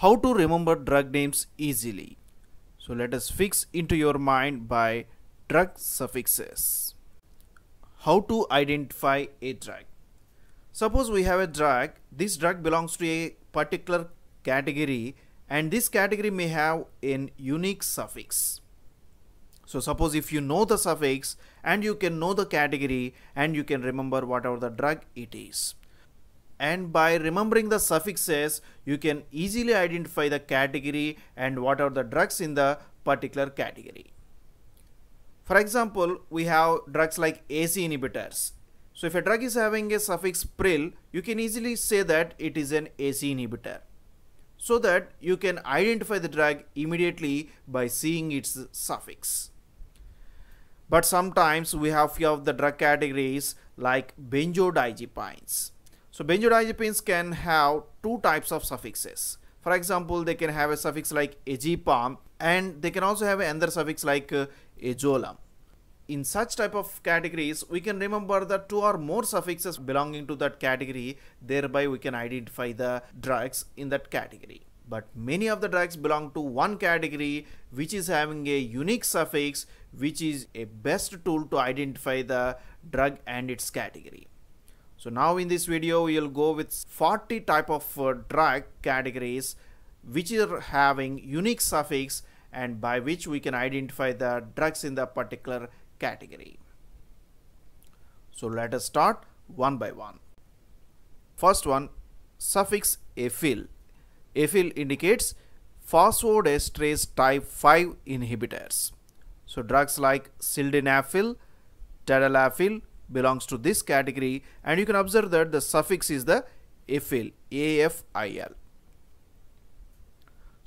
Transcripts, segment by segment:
how to remember drug names easily. So let us fix into your mind by drug suffixes. How to identify a drug. Suppose we have a drug, this drug belongs to a particular category and this category may have an unique suffix. So suppose if you know the suffix and you can know the category and you can remember whatever the drug it is and by remembering the suffixes you can easily identify the category and what are the drugs in the particular category. For example, we have drugs like ACE inhibitors. So if a drug is having a suffix pril, you can easily say that it is an ACE inhibitor. So that you can identify the drug immediately by seeing its suffix. But sometimes we have few of the drug categories like benzodiazepines. So benzodiazepines can have two types of suffixes. For example, they can have a suffix like agipam and they can also have another suffix like uh, azolam. In such type of categories, we can remember the two or more suffixes belonging to that category. Thereby, we can identify the drugs in that category. But many of the drugs belong to one category which is having a unique suffix which is a best tool to identify the drug and its category. So now in this video we will go with 40 type of uh, drug categories which are having unique suffix and by which we can identify the drugs in the particular category. So let us start one by one. First one suffix ethyl. Ethyl indicates phosphodiesterase type 5 inhibitors. So drugs like sildenafil, tadalafil belongs to this category and you can observe that the suffix is the afil afil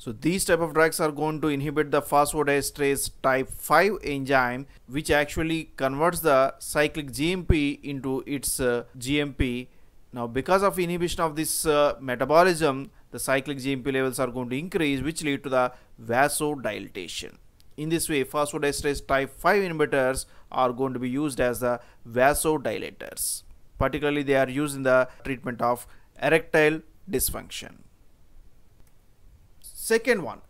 so these type of drugs are going to inhibit the phosphodiesterase type 5 enzyme which actually converts the cyclic GMP into its uh, GMP. Now because of inhibition of this uh, metabolism the cyclic GMP levels are going to increase which lead to the vasodilatation. In this way phosphodiesterase type 5 inhibitors are going to be used as the vasodilators. Particularly, they are used in the treatment of erectile dysfunction. Second one,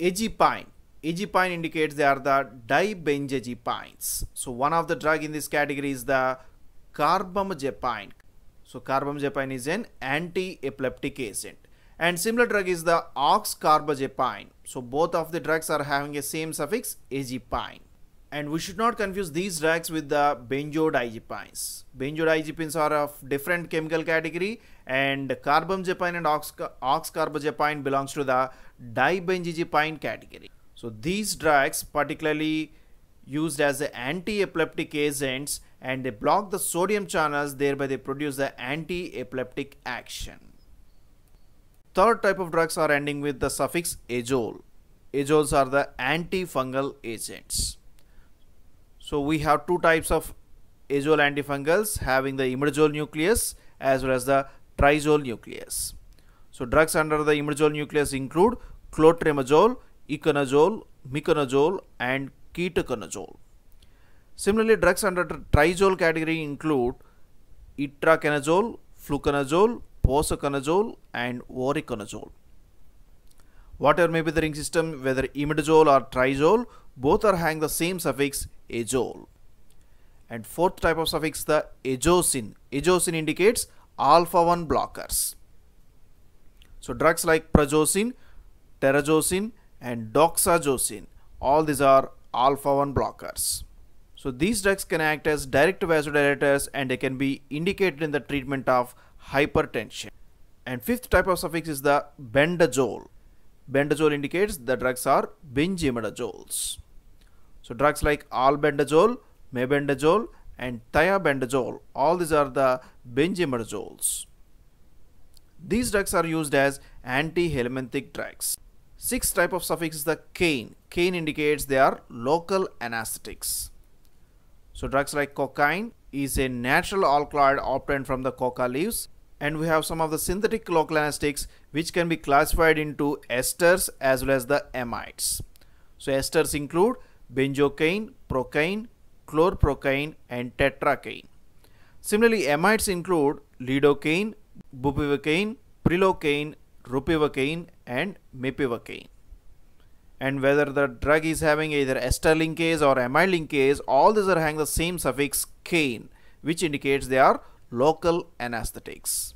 agipine. Agipine indicates they are the dibenzagipines. So one of the drug in this category is the carbamazepine. So carbamazepine is an anti-epileptic agent. And similar drug is the oxcarbazepine. So both of the drugs are having a same suffix, agipine. And we should not confuse these drugs with the benzodiazepines. Benzodiazepines are of different chemical category and carbamazepine and oxcarbazepine belongs to the dibenzodiazepine category. So these drugs particularly used as anti-epileptic agents and they block the sodium channels thereby they produce the anti-epileptic action. Third type of drugs are ending with the suffix azole. Azoles are the antifungal agents. So we have two types of azole antifungals having the imidazole nucleus as well as the trizole nucleus. So drugs under the imidazole nucleus include clotrimazole, iconazole, miconazole and ketoconazole. Similarly, drugs under the trizole category include itraconazole, fluconazole, posaconazole and voriconazole. Whatever may be the ring system, whether imidazole or trizole, both are having the same suffix azole. And fourth type of suffix the azosin. Azosin indicates alpha 1 blockers. So drugs like prazosin, terazosin and doxazosin all these are alpha 1 blockers. So these drugs can act as direct vasodilators and they can be indicated in the treatment of hypertension. And fifth type of suffix is the bendazole. Bendazole indicates the drugs are benzimidazoles. So drugs like albendazole, mebendazole and thiabendazole, all these are the benzimidazoles. These drugs are used as anti-helminthic drugs. Sixth type of suffix is the cane. Cane indicates they are local anesthetics. So drugs like cocaine is a natural alkaloid obtained from the coca leaves and we have some of the synthetic local anesthetics which can be classified into esters as well as the amides. So esters include benzocaine, procaine, chlorprocaine and tetracaine. Similarly, amides include lidocaine, bupivacaine, prilocaine, rupivacaine and mepivacaine. And whether the drug is having either ester linkage or amide linkage, all these are having the same suffix cane, which indicates they are local anesthetics.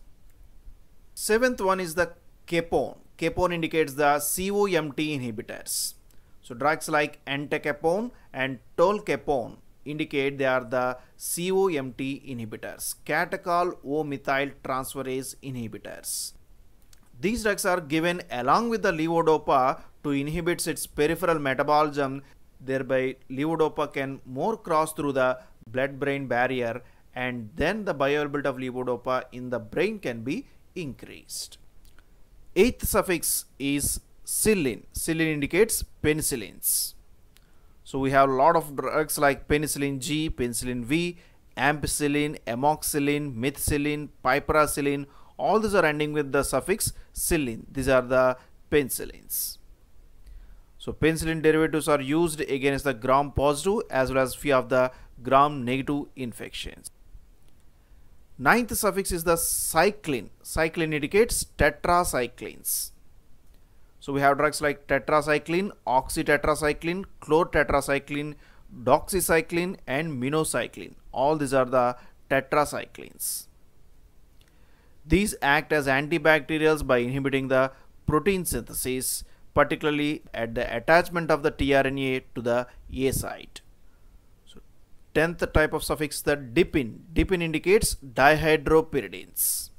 Seventh one is the capone. Capone indicates the COMT inhibitors. So drugs like entacapone and tolcapone indicate they are the COMT inhibitors, catechol O-methyl transferase inhibitors. These drugs are given along with the levodopa to inhibit its peripheral metabolism, thereby levodopa can more cross through the blood-brain barrier and then the bioavailability of levodopa in the brain can be increased. Eighth suffix is Cillin, cillin indicates penicillins. So we have a lot of drugs like penicillin G, penicillin V, ampicillin, amoxicillin, methicillin, piperacillin. All these are ending with the suffix cillin. These are the penicillins. So penicillin derivatives are used against the gram-positive as well as few of the gram-negative infections. Ninth suffix is the cyclin. Cyclin indicates tetracyclines. So we have drugs like tetracycline, oxytetracycline, chlortetracycline, doxycycline and minocycline. All these are the tetracyclines. These act as antibacterials by inhibiting the protein synthesis, particularly at the attachment of the tRNA to the A site. So, tenth type of suffix the dipin. Dipin indicates dihydropyridines.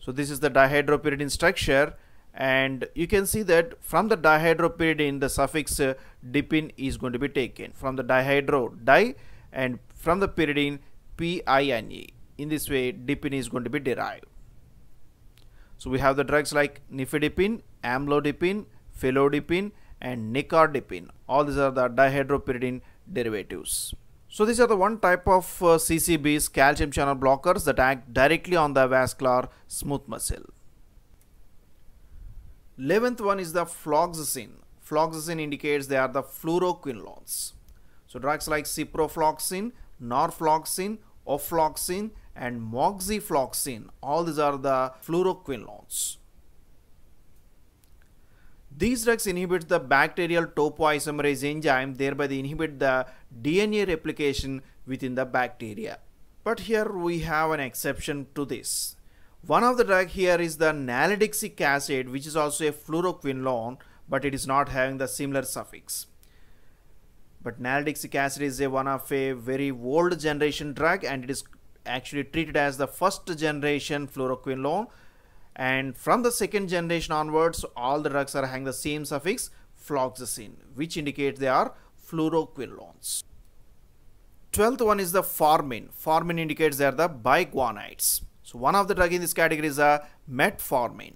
So this is the dihydropyridine structure and you can see that from the dihydropyridine the suffix uh, dipin is going to be taken from the dihydro di and from the pyridine pine in this way dipin is going to be derived so we have the drugs like nifedipin, amlodipin, felodipine and nicardipine all these are the dihydropyridine derivatives so these are the one type of uh, ccbs calcium channel blockers that act directly on the vascular smooth muscle 11th one is the floxacin. Floxacin indicates they are the fluoroquinolones. So drugs like ciprofloxacin, norfloxacin, ofloxacin and moxifloxacin all these are the fluoroquinolones. These drugs inhibit the bacterial topoisomerase enzyme thereby they inhibit the DNA replication within the bacteria. But here we have an exception to this. One of the drug here is the nalidixic acid which is also a fluoroquinolone but it is not having the similar suffix. But nalidixic acid is a one of a very old generation drug and it is actually treated as the first generation fluoroquinolone and from the second generation onwards all the drugs are having the same suffix floxacin which indicates they are fluoroquinolones. Twelfth one is the formin. Formin indicates they are the biguanides. So one of the drug in this category is a metformin.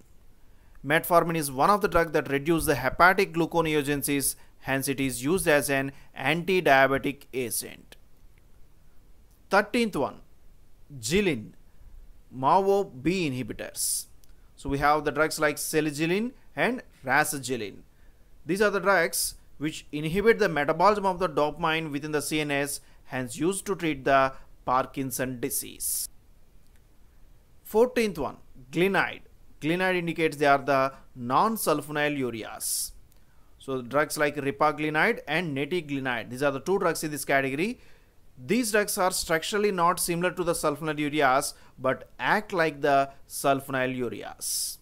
Metformin is one of the drug that reduce the hepatic gluconeogenesis, hence it is used as an anti-diabetic agent. 13th one, Jilin, MAO-B inhibitors. So we have the drugs like seligilin and rasagilin. These are the drugs which inhibit the metabolism of the dopamine within the CNS, hence used to treat the Parkinson disease. 14th one, glenide. Glenide indicates they are the non-sulfonylureas. So drugs like repaglinide and netiglinide, these are the two drugs in this category. These drugs are structurally not similar to the sulfonylureas but act like the sulfonylureas.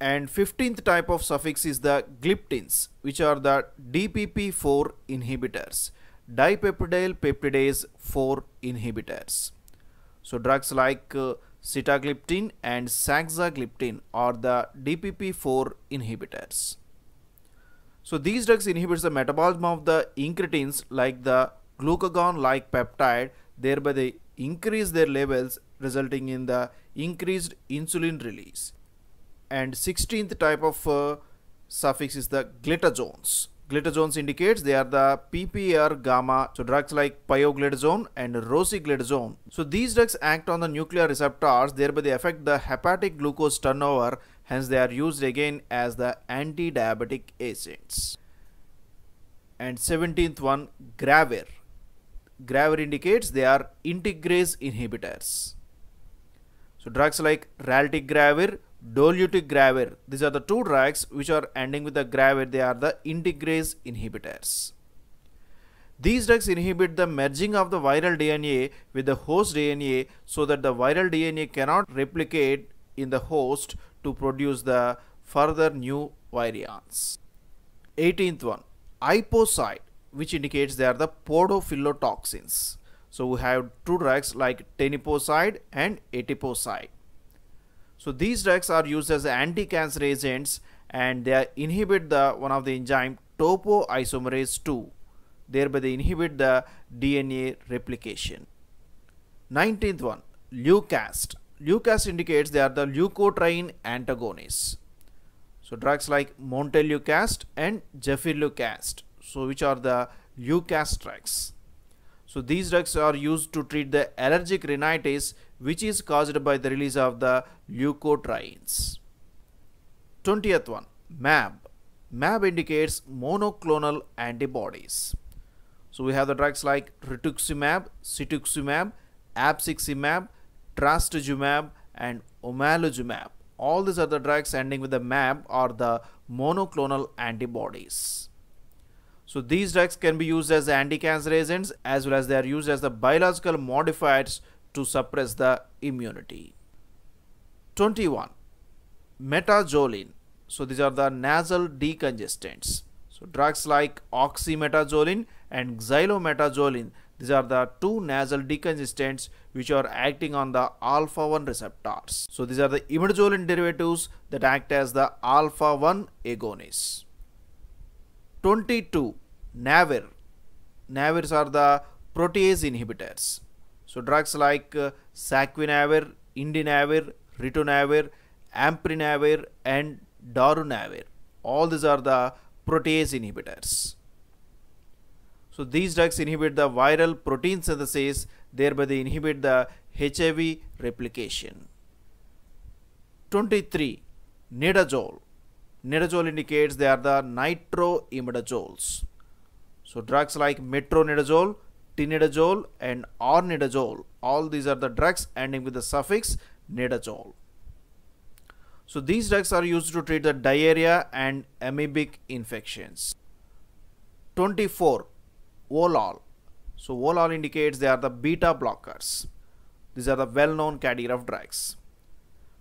And 15th type of suffix is the gliptins, which are the DPP4 inhibitors, dipeptidyl peptidase 4 inhibitors. So drugs like uh, sitagliptin and saxagliptin are the DPP4 inhibitors. So these drugs inhibit the metabolism of the incretins like the glucagon-like peptide, thereby they increase their levels resulting in the increased insulin release. And 16th type of uh, suffix is the glitazones. Glitazones indicates they are the PPR gamma, so drugs like pioglitazone and rosiglitazone. So these drugs act on the nuclear receptors, thereby they affect the hepatic glucose turnover, hence they are used again as the anti-diabetic agents. And 17th one, Gravir. Gravir indicates they are integrase inhibitors. So drugs like raltigravir, dolutic gravir. These are the two drugs which are ending with the gravir. They are the integrase inhibitors. These drugs inhibit the merging of the viral DNA with the host DNA so that the viral DNA cannot replicate in the host to produce the further new virions. 18th one, iposide, which indicates they are the podophyllotoxins. So we have two drugs like teniposide and etiposide. So these drugs are used as anti-cancer agents and they inhibit the one of the enzyme topoisomerase 2 thereby they inhibit the DNA replication. 19th one leucast. Leucast indicates they are the leukotriene antagonists. So drugs like montelukast and gefilukast so which are the leucast drugs. So these drugs are used to treat the allergic rhinitis which is caused by the release of the leukotrienes. 20th one, MAB. MAB indicates monoclonal antibodies. So we have the drugs like rituximab, cetuximab, abciximab, trastuzumab and omalizumab. All these are the drugs ending with the MAB or the monoclonal antibodies. So these drugs can be used as anti-cancer agents as well as they are used as the biological modifiers to suppress the immunity. 21. Metazoline. So these are the nasal decongestants. So drugs like oxymetazoline and xylometazoline. These are the two nasal decongestants which are acting on the alpha-1 receptors. So these are the imidazoline derivatives that act as the alpha-1 agonists. 22. Navir. Navirs are the protease inhibitors. So drugs like uh, saquinavir, indinavir, ritonavir, amprinavir and darunavir. All these are the protease inhibitors. So these drugs inhibit the viral protein synthesis, thereby they inhibit the HIV replication. 23. Nidazole. Nidazole indicates they are the nitroimidazoles. So drugs like metronidazole, tinidazole and ornidazole. All these are the drugs ending with the suffix nidazole. So these drugs are used to treat the diarrhea and amoebic infections. 24. Olol. So Olol indicates they are the beta blockers. These are the well-known category of drugs.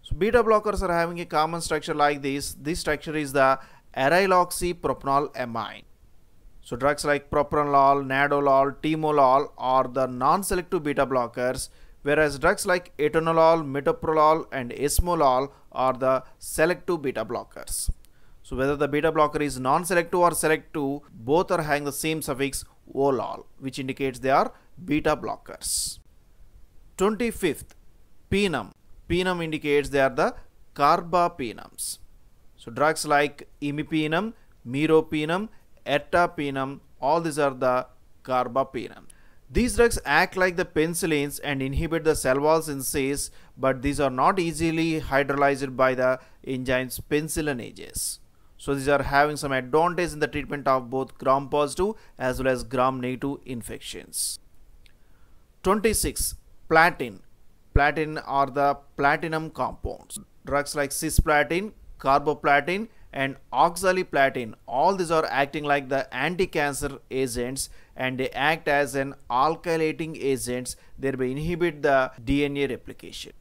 So beta blockers are having a common structure like this. This structure is the aryloxypropanol amine. So drugs like propranolol, nadolol, timolol are the non-selective beta blockers, whereas drugs like atenolol, metoprolol and esmolol are the selective beta blockers. So whether the beta blocker is non-selective or selective, both are having the same suffix olol, which indicates they are beta blockers. 25th, penum. Penum indicates they are the carbapenems. So drugs like imipenem, meropenem, ertapenem, all these are the carbapenem. These drugs act like the penicillins and inhibit the cell wall synthesis, but these are not easily hydrolyzed by the enzymes penicillinases. So these are having some advantage in the treatment of both gram-positive as well as gram-negative infections. 26. Platin. Platin are the platinum compounds. Drugs like cisplatin, carboplatin, and oxaliplatin all these are acting like the anti-cancer agents and they act as an alkylating agents thereby inhibit the dna replication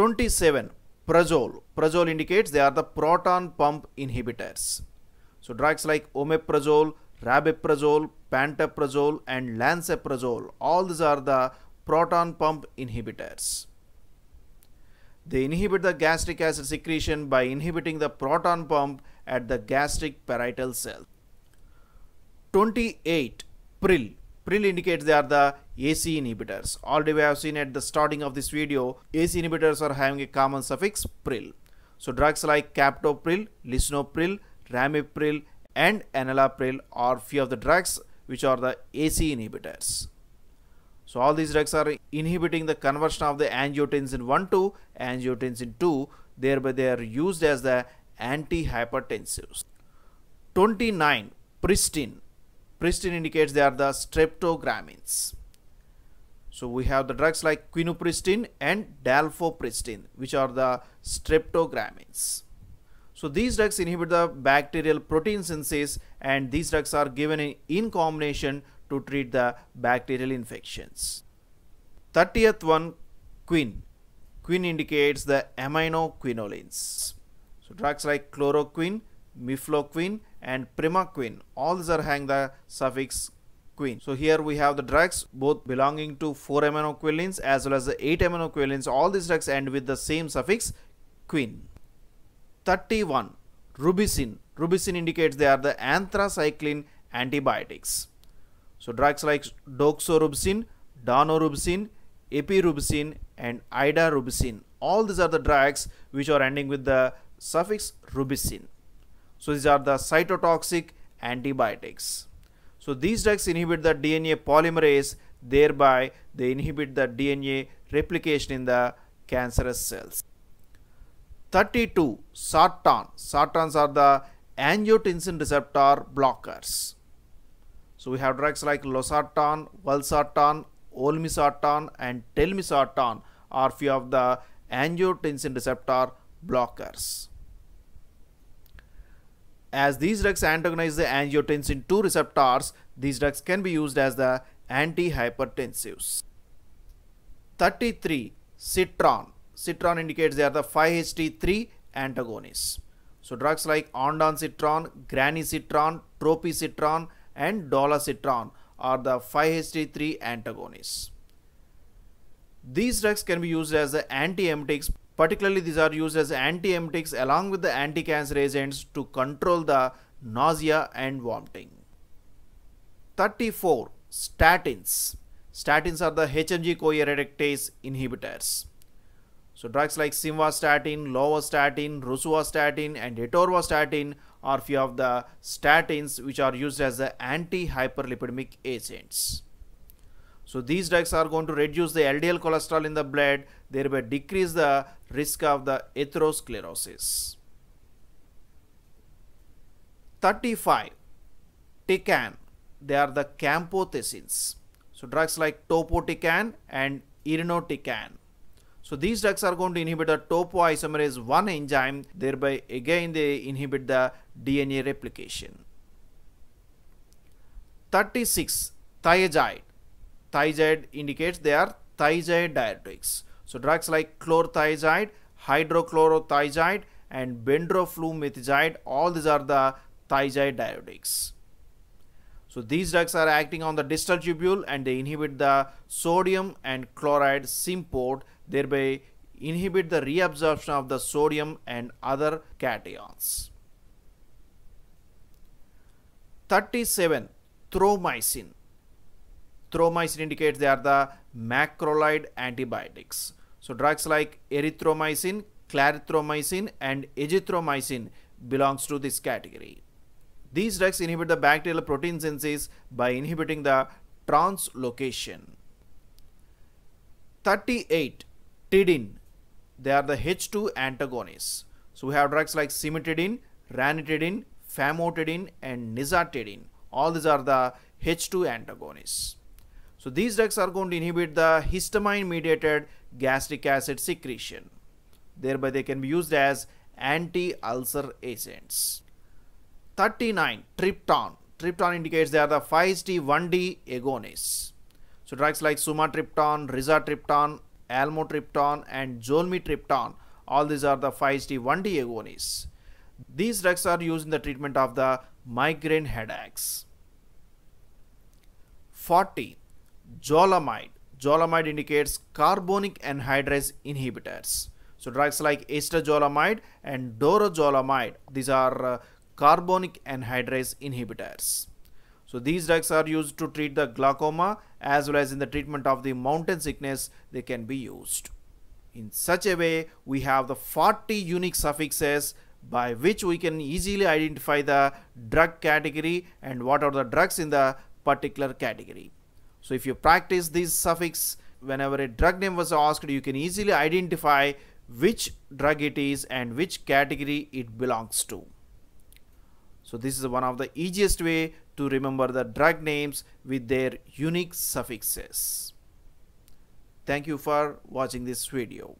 27 prazole prazole indicates they are the proton pump inhibitors so drugs like omeprazole rabeprazole pantoprazole and lansoprazole all these are the proton pump inhibitors they inhibit the gastric acid secretion by inhibiting the proton pump at the gastric parietal cell. 28. Pril. Pril indicates they are the AC inhibitors. Already we have seen at the starting of this video, AC inhibitors are having a common suffix pril. So drugs like captopril, lisinopril, ramipril and enalapril are few of the drugs which are the AC inhibitors. So all these drugs are inhibiting the conversion of the angiotensin 1 to angiotensin 2 thereby they are used as the antihypertensives. 29. Pristine. Pristine indicates they are the streptogramins. So we have the drugs like quinupristin and dalfopristine which are the streptogramins. So these drugs inhibit the bacterial protein synthesis and these drugs are given in combination to treat the bacterial infections. 30th one, quin. Quin indicates the aminoquinolines. So drugs like chloroquine, mifloquine and primaquine, all these are having the suffix quin. So here we have the drugs both belonging to 4 aminoquinolines as well as the 8 aminoquinolines. All these drugs end with the same suffix quin. 31. Rubicin. Rubicin indicates they are the anthracycline antibiotics. So drugs like doxorubicin, danorubicin, epirubicin and idarubicin. All these are the drugs which are ending with the suffix rubicin. So these are the cytotoxic antibiotics. So these drugs inhibit the DNA polymerase, thereby they inhibit the DNA replication in the cancerous cells. 32. Sartan. Sartans are the angiotensin receptor blockers. So we have drugs like losartan, valsartan, olmesartan and telmisartan are few of the angiotensin receptor blockers. As these drugs antagonize the angiotensin 2 receptors, these drugs can be used as the antihypertensives. 33. Citron. Citron indicates they are the 5-HT3 antagonists. So drugs like ondansetron, granicitron, tropicitron, and dolacitron are the 5-HT3 antagonists. These drugs can be used as antiemetics. Particularly, these are used as antiemetics along with the anti-cancer agents to control the nausea and vomiting. 34. Statins. Statins are the HMG reductase inhibitors. So drugs like simvastatin, lovastatin, rosuvastatin and atorvastatin or few of the statins which are used as the anti-hyperlipidemic agents. So these drugs are going to reduce the LDL cholesterol in the blood, thereby decrease the risk of the atherosclerosis. 35. Tican. They are the campothecins. So drugs like topotecan and irinotecan. So these drugs are going to inhibit the topoisomerase 1 enzyme, thereby again they inhibit the DNA replication. 36. Thiazide. Thiazide indicates they are thiazide diuretics. So drugs like chlorothiazide, hydrochlorothiazide and bendroflumethiazide, all these are the thiazide diuretics. So these drugs are acting on the distal tubule and they inhibit the sodium and chloride symport thereby inhibit the reabsorption of the sodium and other cations. 37. Thromycin. Thromycin indicates they are the macrolide antibiotics. So drugs like erythromycin, clarithromycin and azithromycin belongs to this category. These drugs inhibit the bacterial protein synthesis by inhibiting the translocation. 38. Tidin, They are the H2 antagonists. So we have drugs like cimetidine, ranitidine, famotidine and nizatidine. All these are the H2 antagonists. So these drugs are going to inhibit the histamine mediated gastric acid secretion. Thereby they can be used as anti-ulcer agents. 39. Triptan. Triptan indicates they are the 5 ht one d agonists. So drugs like sumatriptan, rizatriptan almotriptan and zolmitriptan. All these are the 5-HT1D agonists. These drugs are used in the treatment of the migraine headaches. 40. Jolamide. Jolamide indicates carbonic anhydrase inhibitors. So drugs like estajolamide and dorojolamide, these are uh, carbonic anhydrase inhibitors. So these drugs are used to treat the glaucoma as well as in the treatment of the mountain sickness they can be used. In such a way we have the 40 unique suffixes by which we can easily identify the drug category and what are the drugs in the particular category. So if you practice these suffix whenever a drug name was asked you can easily identify which drug it is and which category it belongs to. So this is one of the easiest way to remember the drug names with their unique suffixes. Thank you for watching this video.